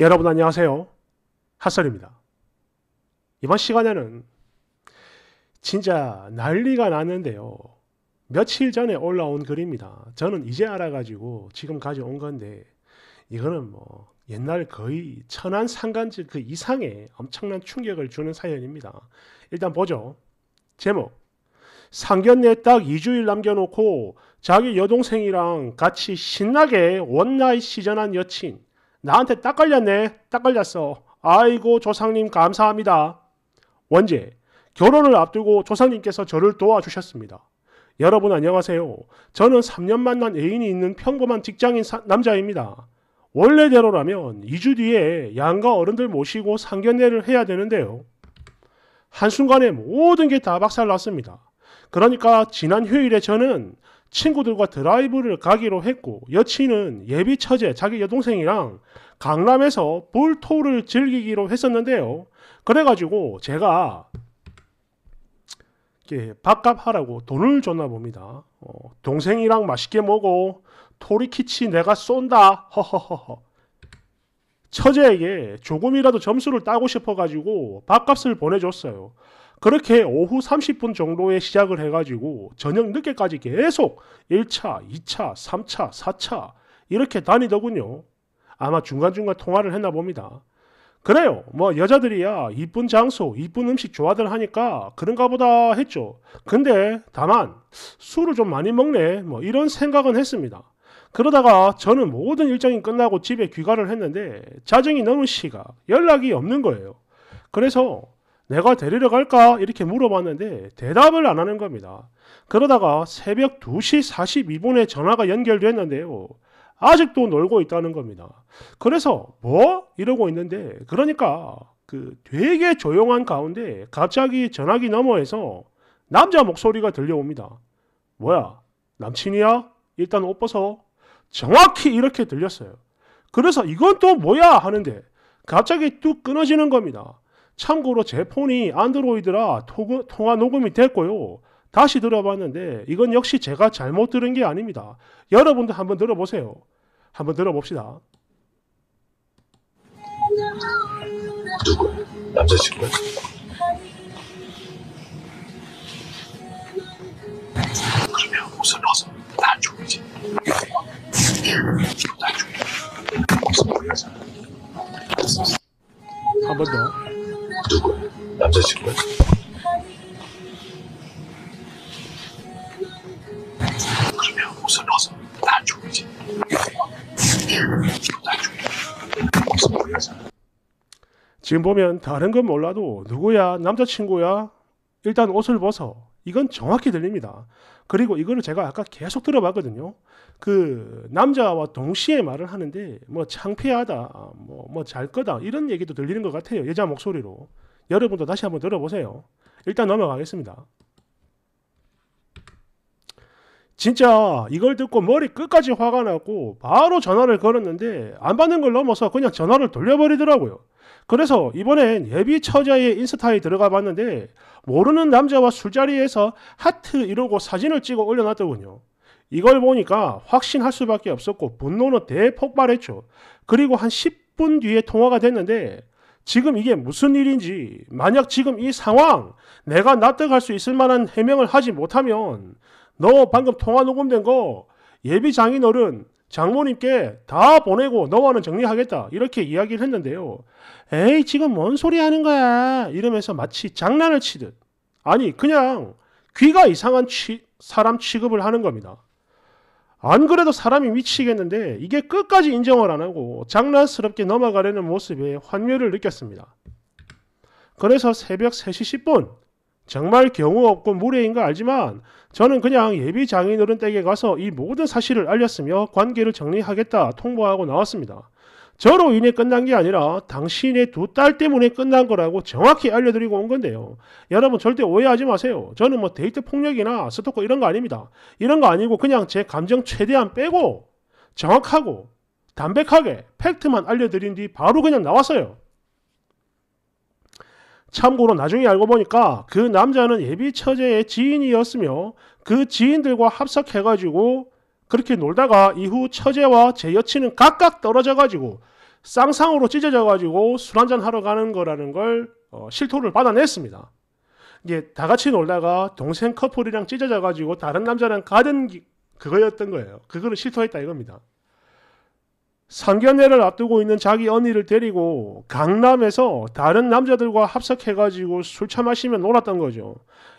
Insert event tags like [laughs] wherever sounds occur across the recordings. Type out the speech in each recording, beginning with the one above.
여러분 안녕하세요. 핫설입니다. 이번 시간에는 진짜 난리가 났는데요. 며칠 전에 올라온 글입니다. 저는 이제 알아가지고 지금 가져온 건데 이거는 뭐 옛날 거의 천안 상간지 그 이상의 엄청난 충격을 주는 사연입니다. 일단 보죠. 제목 상견례 딱 2주일 남겨놓고 자기 여동생이랑 같이 신나게 원나잇 시전한 여친 나한테 딱 걸렸네. 딱 걸렸어. 아이고 조상님 감사합니다. 원제 결혼을 앞두고 조상님께서 저를 도와주셨습니다. 여러분 안녕하세요. 저는 3년 만난 애인이 있는 평범한 직장인 사, 남자입니다. 원래대로라면 2주 뒤에 양가 어른들 모시고 상견례를 해야 되는데요. 한순간에 모든 게 다 박살났습니다. 그러니까 지난 휴일에 저는 친구들과 드라이브를 가기로 했고 여친은 예비 처제 자기 여동생이랑 강남에서 볼토를 즐기기로 했었는데요. 그래가지고 제가 이렇게 밥값 하라고 돈을 줬나 봅니다. 어, 동생이랑 맛있게 먹어 토리키치 내가 쏜다 허허허허 처제에게 조금이라도 점수를 따고 싶어가지고 밥값을 보내줬어요. 그렇게 오후 30분 정도에 시작을 해가지고 저녁 늦게까지 계속 1차, 2차, 3차, 4차 이렇게 다니더군요. 아마 중간중간 통화를 했나 봅니다. 그래요. 뭐 여자들이야 이쁜 장소, 이쁜 음식 좋아들 하니까 그런가 보다 했죠. 근데 다만 술을 좀 많이 먹네 뭐 이런 생각은 했습니다. 그러다가 저는 모든 일정이 끝나고 집에 귀가를 했는데 자정이 넘은 시각, 연락이 없는 거예요. 그래서 내가 데리러 갈까? 이렇게 물어봤는데 대답을 안 하는 겁니다. 그러다가 새벽 2시 42분에 전화가 연결됐는데요. 아직도 놀고 있다는 겁니다. 그래서 뭐? 이러고 있는데 그러니까 그 되게 조용한 가운데 갑자기 전화기 너머에서 남자 목소리가 들려옵니다. 뭐야? 남친이야? 일단 옷 벗어. 정확히 이렇게 들렸어요. 그래서 이건 또 뭐야? 하는데 갑자기 뚝 끊어지는 겁니다. 참고로 제 폰이 안드로이드라 토그, 통화 녹음이 됐고요. 다시 들어봤는데 이건 역시 제가 잘못 들은 게 아닙니다. 여러분도 한번 들어보세요. 한번 들어봅시다. 남자친구? 그러면 옷을 벗어. 날 죽이지. 날 죽이지. 무슨 소리 한번 더. 누구? 남자친구야? 그러면 옷을 벗어. 나안 죽이지. 지금 보면 다른 건 몰라도 누구야 남자친구야 일단 옷을 벗어 이건 정확히 들립니다 그리고 이거를 제가 아까 계속 들어봤거든요. 그 남자와 동시에 말을 하는데 뭐 창피하다, 아, 뭐뭐 잘 거다 이런 얘기도 들리는 것 같아요. 여자 목소리로 여러분도 다시 한번 들어보세요. 일단 넘어가겠습니다. 진짜 이걸 듣고 머리 끝까지 화가 나고 바로 전화를 걸었는데 안 받는 걸 넘어서 그냥 전화를 돌려버리더라고요. 그래서 이번엔 예비 처자의 인스타에 들어가 봤는데 모르는 남자와 술자리에서 하트 이러고 사진을 찍어 올려놨더군요. 이걸 보니까 확신할 수밖에 없었고 분노는 대폭발했죠. 그리고 한 10분 뒤에 통화가 됐는데 지금 이게 무슨 일인지 만약 지금 이 상황 내가 납득할 수 있을 만한 해명을 하지 못하면 너 방금 통화 녹음된 거 예비 장인어른 장모님께 다 보내고 너와는 정리하겠다 이렇게 이야기를 했는데요. 에이 지금 뭔 소리 하는 거야 이러면서 마치 장난을 치듯 아니 그냥 귀가 이상한 취, 사람 취급을 하는 겁니다. 안 그래도 사람이 미치겠는데 이게 끝까지 인정을 안 하고 장난스럽게 넘어가려는 모습에 환멸을 느꼈습니다. 그래서 새벽 3시 10분 정말 경우 없고 무례인 거 알지만 저는 그냥 예비 장인어른 댁에 가서 이 모든 사실을 알렸으며 관계를 정리하겠다 통보하고 나왔습니다. 저로 인해 끝난 게 아니라 당신의 두 딸 때문에 끝난 거라고 정확히 알려드리고 온 건데요. 여러분 절대 오해하지 마세요. 저는 뭐 데이트 폭력이나 스토커 이런 거 아닙니다. 이런 거 아니고 그냥 제 감정 최대한 빼고 정확하고 담백하게 팩트만 알려드린 뒤 바로 그냥 나왔어요. 참고로 나중에 알고 보니까 그 남자는 예비 처제의 지인이었으며 그 지인들과 합석해가지고 그렇게 놀다가 이후 처제와 제 여친은 각각 떨어져가지고 쌍상으로 찢어져가지고 술 한잔 하러 가는 거라는 걸 어, 실토를 받아냈습니다. 이게 다 같이 놀다가 동생 커플이랑 찢어져가지고 다른 남자랑 가던 기... 그거였던 거예요. 그거를 실토했다 이겁니다. 상견례를 앞두고 있는 자기 언니를 데리고 강남에서 다른 남자들과 합석해가지고 술 처마시며 놀았던 거죠.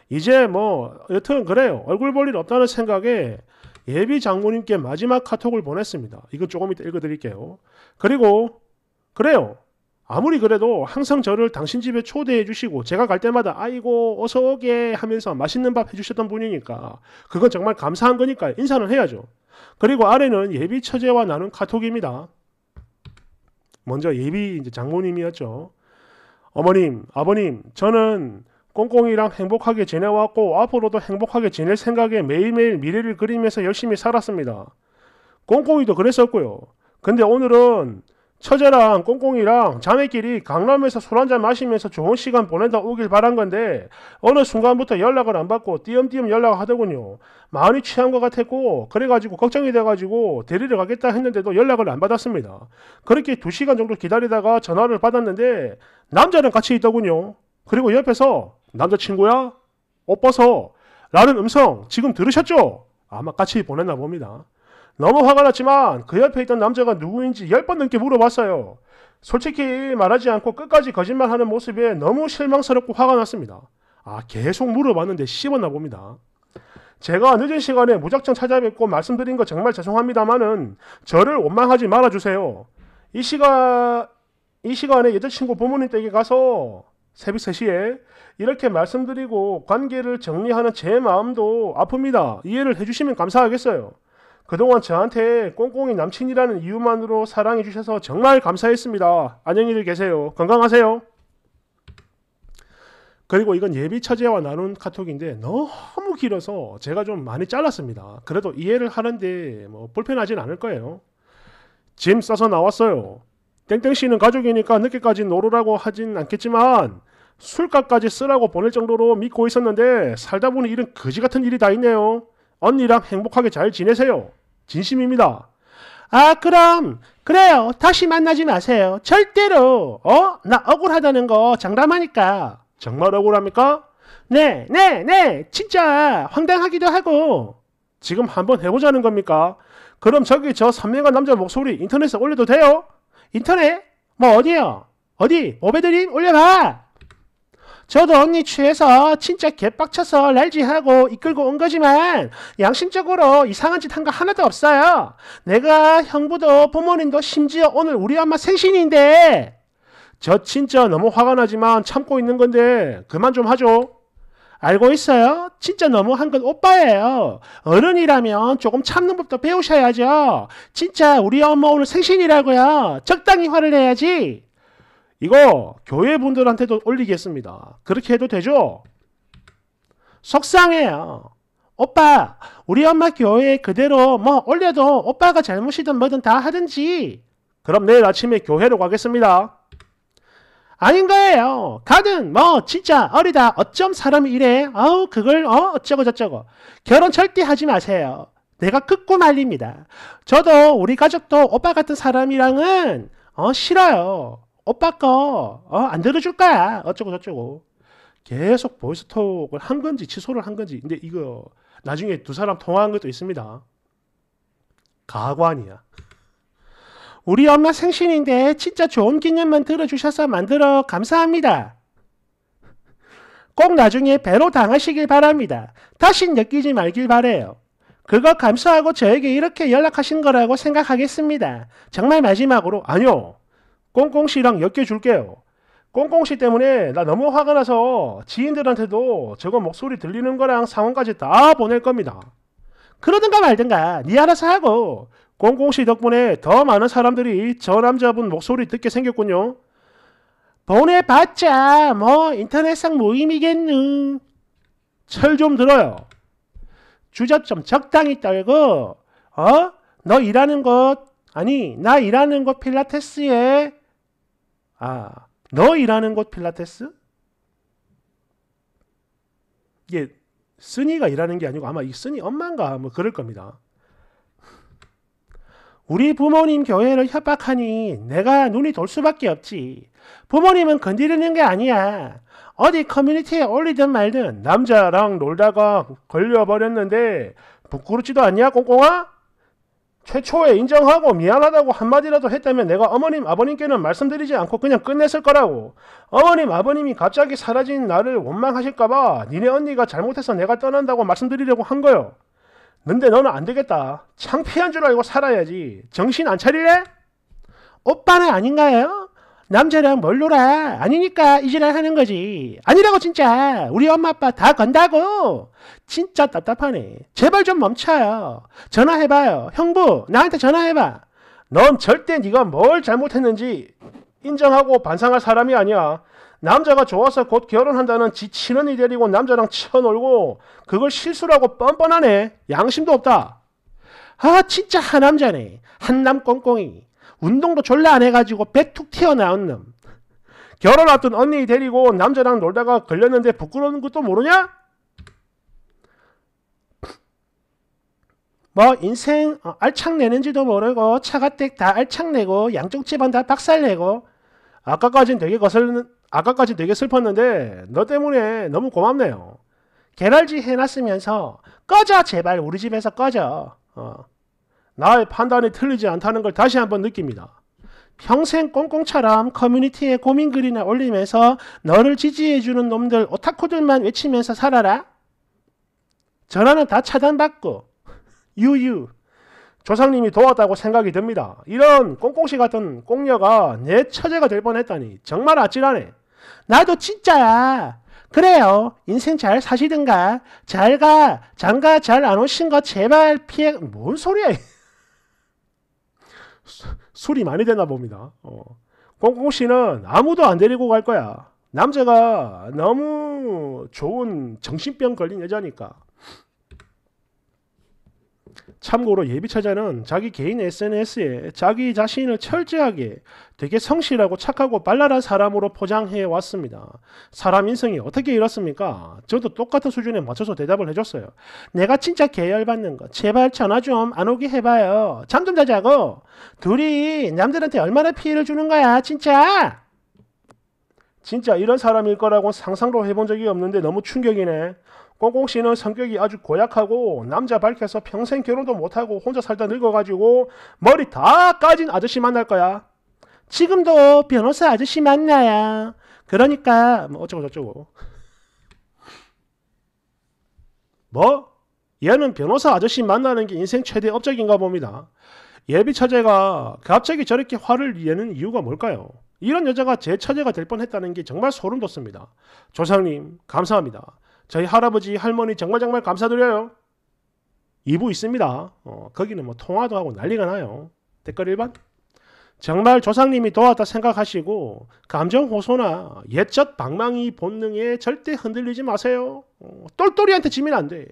이제 뭐 여튼 그래요. 얼굴 볼 일 없다는 생각에 예비 장모님께 마지막 카톡을 보냈습니다. 이거 조금 이따 읽어드릴게요. 그리고 그래요. 아무리 그래도 항상 저를 당신 집에 초대해 주시고 제가 갈 때마다 아이고 어서 오게 하면서 맛있는 밥 해주셨던 분이니까 그건 정말 감사한 거니까 인사는 해야죠. 그리고 아래는 예비 처제와 나눈 카톡입니다. 먼저 예비 이제 장모님이었죠. 어머님, 아버님, 저는 꽁꽁이랑 행복하게 지내왔고 앞으로도 행복하게 지낼 생각에 매일매일 미래를 그리면서 열심히 살았습니다. 꽁꽁이도 그랬었고요. 근데 오늘은 처제랑 꽁꽁이랑 자매끼리 강남에서 술 한잔 마시면서 좋은 시간 보낸다 오길 바란 건데 어느 순간부터 연락을 안 받고 띄엄띄엄 연락을 하더군요. 많이 취한 것 같았고 그래가지고 걱정이 돼가지고 데리러 가겠다 했는데도 연락을 안 받았습니다. 그렇게 두시간 정도 기다리다가 전화를 받았는데 남자는 같이 있더군요. 그리고 옆에서 남자친구야? 옷벗서 라는 음성 지금 들으셨죠? 아마 같이 보냈나 봅니다. 너무 화가 났지만 그 옆에 있던 남자가 누구인지 10번 넘게 물어봤어요. 솔직히 말하지 않고 끝까지 거짓말하는 모습에 너무 실망스럽고 화가 났습니다. 아 계속 물어봤는데 씹었나 봅니다. 제가 늦은 시간에 무작정 찾아뵙고 말씀드린 거 정말 죄송합니다만은 저를 원망하지 말아주세요. 이 시간 이 시간에 여자친구 부모님 댁에 가서 새벽 3시에 이렇게 말씀드리고 관계를 정리하는 제 마음도 아픕니다. 이해를 해주시면 감사하겠어요. 그동안 저한테 꽁꽁이 남친이라는 이유만으로 사랑해 주셔서 정말 감사했습니다. 안녕히들 계세요. 건강하세요. 그리고 이건 예비 처제와 나눈 카톡인데 너무 길어서 제가 좀 많이 잘랐습니다. 그래도 이해를 하는데 뭐 불편하진 않을 거예요. 짐 싸서 나왔어요. 땡땡 씨는 가족이니까 늦게까지 노르라고 하진 않겠지만 술값까지 쓰라고 보낼 정도로 믿고 있었는데 살다 보니 이런 거지 같은 일이 다 있네요. 언니랑 행복하게 잘 지내세요. 진심입니다. 아 그럼 그래요 다시 만나지 마세요 절대로 어나 억울하다는 거 장담하니까 정말 억울합니까? 네 네, 네. 진짜 황당하기도 하고 지금 한번 해보자는 겁니까? 그럼 저기 저 선명한 남자 목소리 인터넷에 올려도 돼요? 인터넷? 뭐 어디요? 어디? 오배드림 올려봐! 저도 언니 취해서 진짜 개빡쳐서 날지하고 이끌고 온 거지만 양심적으로 이상한 짓 한 거 하나도 없어요. 내가 형부도 부모님도 심지어 오늘 우리 엄마 생신인데 저 진짜 너무 화가 나지만 참고 있는 건데 그만 좀 하죠. 알고 있어요? 진짜 너무한 건 오빠예요. 어른이라면 조금 참는 법도 배우셔야죠. 진짜 우리 엄마 오늘 생신이라고요. 적당히 화를 내야지. 이거 교회 분들한테도 올리겠습니다. 그렇게 해도 되죠? 속상해요. 오빠, 우리 엄마 교회에 그대로 뭐 올려도 오빠가 잘못이든 뭐든 다 하든지. 그럼 내일 아침에 교회로 가겠습니다. 아닌 거예요. 가든 뭐 진짜 어리다 어쩜 사람이 이래. 아우 그걸 어 어쩌고 저쩌고. 결혼 절대 하지 마세요. 내가 끝고 말립니다. 저도 우리 가족도 오빠 같은 사람이랑은 어 싫어요. 오빠 거, 어, 안 들어줄 거야. 어쩌고저쩌고. 계속 보이스톡을 한 건지 취소를 한 건지. 근데 이거 나중에 두 사람 통화한 것도 있습니다. 가관이야. 우리 엄마 생신인데 진짜 좋은 기념만 들어주셔서 만들어 감사합니다. 꼭 나중에 배로 당하시길 바랍니다. 다신 느끼지 말길 바래요. 그거 감사하고 저에게 이렇게 연락하신 거라고 생각하겠습니다. 정말 마지막으로 아니요. 꽁꽁씨랑 엮여줄게요. 꽁꽁씨 때문에 나 너무 화가 나서 지인들한테도 저거 목소리 들리는 거랑 상황까지 다 보낼 겁니다. 그러든가 말든가 니 알아서 하고 꽁꽁씨 덕분에 더 많은 사람들이 저 남자분 목소리 듣게 생겼군요. 보내봤자 뭐 인터넷상 모임이겠누. 철 좀 들어요. 주접 좀 적당히 떨고 어? 너 일하는 것 아니 나 일하는 것 필라테스에 아, 너 일하는 곳 필라테스? 이게 쓰니가 일하는 게 아니고 아마 이 쓰니 엄마인가 뭐 그럴 겁니다. 우리 부모님 교회를 협박하니 내가 눈이 돌 수밖에 없지. 부모님은 건드리는 게 아니야. 어디 커뮤니티에 올리든 말든 남자랑 놀다가 걸려버렸는데 부끄럽지도 않냐 꽁꽁아? 최초에 인정하고 미안하다고 한마디라도 했다면 내가 어머님 아버님께는 말씀드리지 않고 그냥 끝냈을 거라고 어머님 아버님이 갑자기 사라진 나를 원망하실까봐 니네 언니가 잘못해서 내가 떠난다고 말씀드리려고 한 거요 근데 너는 안 되겠다 창피한 줄 알고 살아야지 정신 안차리래 오빠는 아닌가요? 남자랑 뭘 놀아 아니니까 이 지랄 하는 거지 아니라고 진짜 우리 엄마 아빠 다 건다고 진짜 답답하네 제발 좀 멈춰요 전화해봐요 형부 나한테 전화해봐 넌 절대 네가 뭘 잘못했는지 인정하고 반성할 사람이 아니야 남자가 좋아서 곧 결혼한다는 지치는 이 데리고 남자랑 쳐놀고 그걸 실수라고 뻔뻔하네 양심도 없다 아 진짜 한남자네 한 남 꽁꽁이 운동도 졸라안 해가지고 배 툭 튀어나온 놈. 결혼 앞둔 언니 데리고 남자랑 놀다가 걸렸는데 부끄러운 것도 모르냐? 뭐 인생 어, 알창 내는지도 모르고 차가댁 다 알창 내고 양쪽 집안 다 박살 내고 아까까진 되게 거슬 아까까진 되게 슬펐는데 너 때문에 너무 고맙네요. 개랄지 해놨으면서 꺼져 제발 우리 집에서 꺼져. 어. 나의 판단이 틀리지 않다는 걸 다시 한번 느낍니다. 평생 꽁꽁처럼 커뮤니티에 고민글이나 올리면서 너를 지지해주는 놈들 오타쿠들만 외치면서 살아라. 전화는 다 차단받고 유유 조상님이 도왔다고 생각이 듭니다. 이런 꽁꽁씨 같은 꽁녀가 내 처제가 될 뻔했다니 정말 아찔하네. 나도 진짜야. 그래요. 인생 잘 사시든가. 잘 가. 장가 잘 안 오신 거 제발 피해. 뭔 소리야. 술이 많이 되나 봅니다. 어. 꽁꽁 씨는 아무도 안 데리고 갈 거야. 남자가 너무 좋은 정신병 걸린 여자니까. 참고로 예비차자는 자기 개인 SNS에 자기 자신을 철저하게 되게 성실하고 착하고 발랄한 사람으로 포장해 왔습니다. 사람 인성이 어떻게 이렇습니까? 저도 똑같은 수준에 맞춰서 대답을 해줬어요. 내가 진짜 계열받는 거. 제발 전화 좀 안 오게 해봐요. 잠 좀 자자고. 둘이 남들한테 얼마나 피해를 주는 거야, 진짜? 진짜 이런 사람일 거라고 상상도 해본 적이 없는데 너무 충격이네. 꽁꽁 씨는 성격이 아주 고약하고 남자 밝혀서 평생 결혼도 못하고 혼자 살다 늙어가지고 머리 다 까진 아저씨 만날 거야. 지금도 변호사 아저씨 만나야. 그러니까 뭐 어쩌고 저쩌고. 뭐? 얘는 변호사 아저씨 만나는 게 인생 최대 업적인가 봅니다. 예비 처제가 갑자기 저렇게 화를 내는 이유가 뭘까요? 이런 여자가 제 처제가 될 뻔했다는 게 정말 소름 돋습니다. 조상님 감사합니다. 저희 할아버지 할머니 정말 정말 감사드려요. 2부 있습니다. 어, 거기는 뭐 통화도 하고 난리가 나요. 댓글 1번. 정말 조상님이 도왔다 생각하시고 감정 호소나 옛적 방망이 본능에 절대 흔들리지 마세요. 어, 똘똘이한테 지면 안 돼.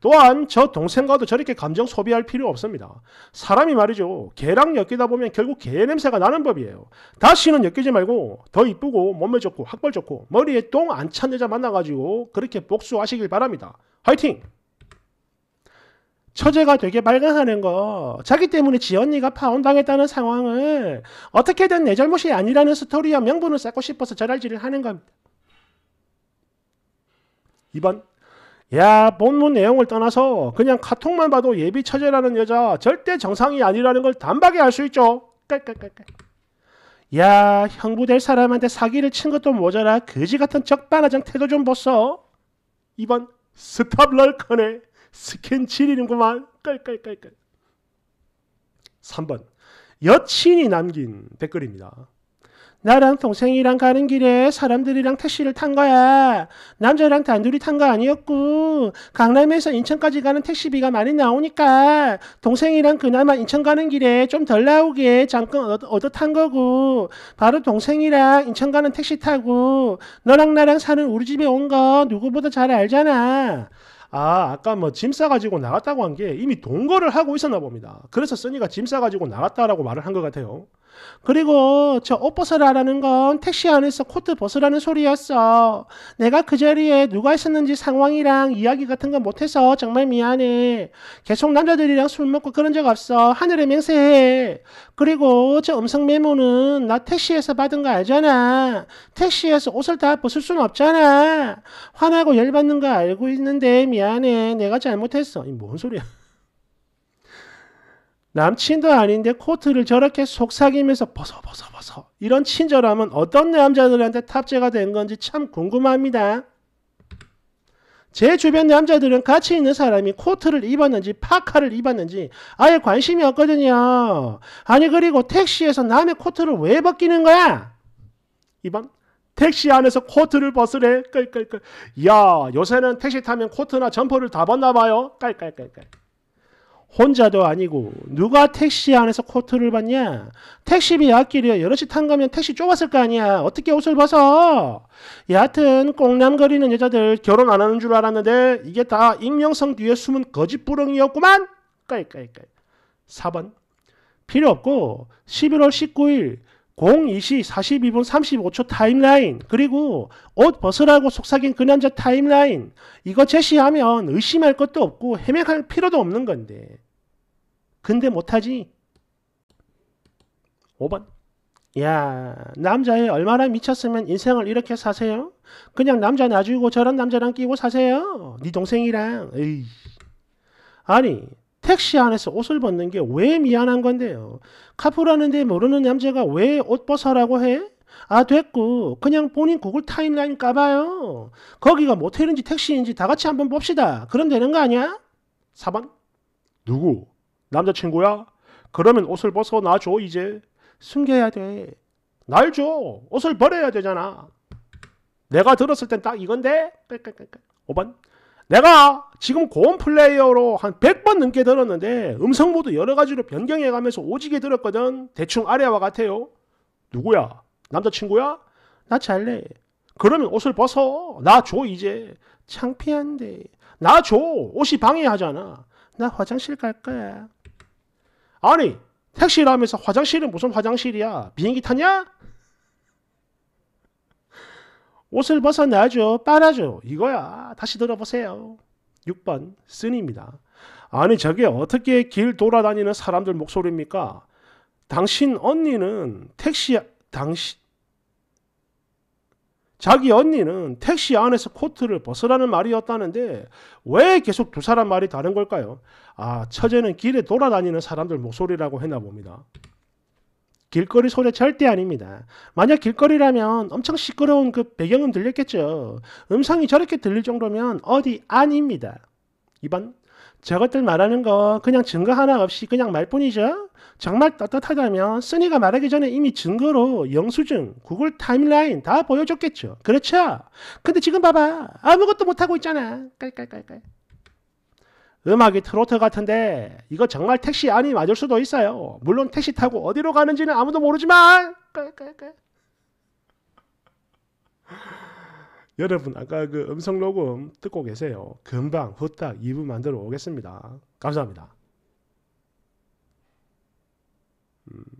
또한 저 동생과도 저렇게 감정 소비할 필요 없습니다. 사람이 말이죠. 개랑 엮이다 보면 결국 개 냄새가 나는 법이에요. 다시는 엮이지 말고 더 이쁘고 몸매 좋고 학벌 좋고 머리에 똥 안 찬 여자 만나가지고 그렇게 복수하시길 바랍니다. 화이팅! 처제가 되게 발각하는 거, 자기 때문에 지 언니가 파혼당했다는 상황을 어떻게든 내 잘못이 아니라는 스토리와 명분을 쌓고 싶어서 저랄질을 하는 겁니다. 2번 야 본문 내용을 떠나서 그냥 카톡만 봐도 예비 처제라는 여자 절대 정상이 아니라는 걸 단박에 알 수 있죠. 깔깔깔깔. 야 형부 될 사람한테 사기를 친 것도 모자라 그지 같은 적반하장 태도 좀 보소. 2번 스탑 럴커네. 스캔 칠이는구만 깔깔깔깔. 3번. 여친이 남긴 댓글입니다. 나랑 동생이랑 가는 길에 사람들이랑 택시를 탄 거야. 남자랑 단둘이 탄 거 아니었고, 강남에서 인천까지 가는 택시비가 많이 나오니까, 동생이랑 그나마 인천 가는 길에 좀 덜 나오게 잠깐 얻어, 탄 거고, 바로 동생이랑 인천 가는 택시 타고, 너랑 나랑 사는 우리 집에 온 거 누구보다 잘 알잖아. 아 아까 뭐 짐 싸가지고 나갔다고 한 게 이미 동거를 하고 있었나 봅니다. 그래서 써니가 짐 싸가지고 나갔다라고 말을 한 것 같아요. 그리고 저 옷 벗으라라는 건 택시 안에서 코트 벗으라는 소리였어. 내가 그 자리에 누가 있었는지 상황이랑 이야기 같은 거 못해서 정말 미안해. 계속 남자들이랑 술 먹고 그런 적 없어. 하늘에 맹세해. 그리고 저 음성 메모는 나 택시에서 받은 거 알잖아. 택시에서 옷을 다 벗을 순 없잖아. 화나고 열받는 거 알고 있는데 미안해. 내가 잘못했어. 이 뭔 소리야. 남친도 아닌데 코트를 저렇게 속삭이면서 벗어 벗어 벗어 이런 친절함은 어떤 남자들한테 탑재가 된 건지 참 궁금합니다. 제 주변 남자들은 같이 있는 사람이 코트를 입었는지 파카를 입었는지 아예 관심이 없거든요. 아니 그리고 택시에서 남의 코트를 왜 벗기는 거야? 2번 택시 안에서 코트를 벗으래. 깔깔깔. 야 요새는 택시 타면 코트나 점퍼를 다 벗나 봐요. 깔깔깔깔. 혼자도 아니고 누가 택시 안에서 코트를 봤냐? 택시비 앞끼이야 여럿이 탄 거면 택시 좁았을 거 아니야. 어떻게 옷을 벗어? 여하튼 꽁남거리는 여자들 결혼 안 하는 줄 알았는데 이게 다 익명성 뒤에 숨은 거짓부렁이었구만. 까이까이까이. 4번. 필요 없고 11월 19일 02시 42분 35초 타임라인 그리고 옷 벗으라고 속삭인 그 남자 타임라인 이거 제시하면 의심할 것도 없고 해명할 필요도 없는 건데 근데 못하지 5번 야 남자에 얼마나 미쳤으면 인생을 이렇게 사세요? 그냥 남자 놔주고 저런 남자랑 끼고 사세요? 네 동생이랑 에이. 아니 택시 안에서 옷을 벗는 게 왜 미안한 건데요? 카풀하는데 모르는 남자가 왜 옷 벗어라고 해? 아 됐고 그냥 본인 구글 타임라인 까봐요. 거기가 모텔인지 택시인지 다 같이 한번 봅시다. 그럼 되는 거 아니야? 4번 누구? 남자친구야? 그러면 옷을 벗어 놔줘 이제 숨겨야 돼. 날 줘. 옷을 버려야 되잖아. 내가 들었을 땐 딱 이건데. 5번 내가 지금 고음 플레이어로 한 100번 넘게 들었는데 음성 모드 여러 가지로 변경해 가면서 오지게 들었거든. 대충 아래와 같아요. 누구야? 남자친구야? 나 잘래. 그러면 옷을 벗어. 나 줘 이제. 창피한데. 나 줘. 옷이 방해하잖아. 나 화장실 갈 거야. 아니 택시라면서 화장실은 무슨 화장실이야? 비행기 타냐? 옷을 벗어나죠. 빨아줘. 이거야. 다시 들어보세요. 6번 쓴입니다. 아니 저게 어떻게 길 돌아다니는 사람들 목소리입니까? 당신 언니는 택시 당신 자기 언니는 택시 안에서 코트를 벗으라는 말이었다는데 왜 계속 두 사람 말이 다른 걸까요? 아, 처제는 길에 돌아다니는 사람들 목소리라고 했나 봅니다. 길거리 소리 절대 아닙니다. 만약 길거리라면 엄청 시끄러운 그 배경음 들렸겠죠. 음성이 저렇게 들릴 정도면 어디 아닙니다. 2번 저것들 말하는 거 그냥 증거 하나 없이 그냥 말뿐이죠. 정말 떳떳하다면 쓰니가 말하기 전에 이미 증거로 영수증, 구글 타임라인 다 보여줬겠죠. 그렇죠? 근데 지금 봐봐 아무것도 못하고 있잖아. 깔깔깔깔. 음악이 트로트 같은데 이거 정말 택시 안이 맞을 수도 있어요. 물론 택시 타고 어디로 가는지는 아무도 모르지만 [laughs] 여러분 아까 그 음성 녹음 듣고 계세요. 금방 후딱 2부 만들어 오겠습니다. 감사합니다. 음.